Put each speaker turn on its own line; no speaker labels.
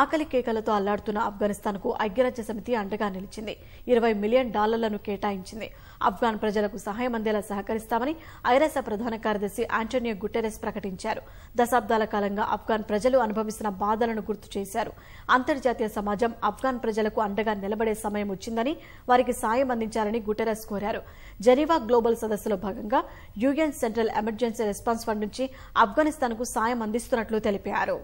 ఆకలి కేకలతో అల్లాడుతున్న ఆఫ్ఘనిస్తాన్కు ఐక్యరాజ్య సమితి అండగా నిలిచింది ఇరవై మిలియన్ డాలర్లను కేటాయించింది ఆఫ్ఘాన్ ప్రజలకు సహాయం అందేలా సహకరిస్తామని ఐరాస ప్రధాన కార్యదర్శి ఆంటోనియో గుటెరెస్ ప్రకటించారు దశాబ్దాల కాలంగా ఆఫ్ఘాన్ ప్రజలు అనుభవిస్తున్న బాధలను గుర్తు చేశారు అంతర్జాతీయ సమాజం ఆఫ్ఘాన్ ప్రజలకు అండగా నిలబడే సమయం వచ్చిందని వారికి సాయం అందించాలని గుటెరస్ కోరారు జెనీవా గ్లోబల్ సదస్సులో భాగంగా UN central emergency response fund నుంచి ఆఫ్ఘనిస్తాన్కు సాయం అందిస్తున్నట్లు తెలిపారు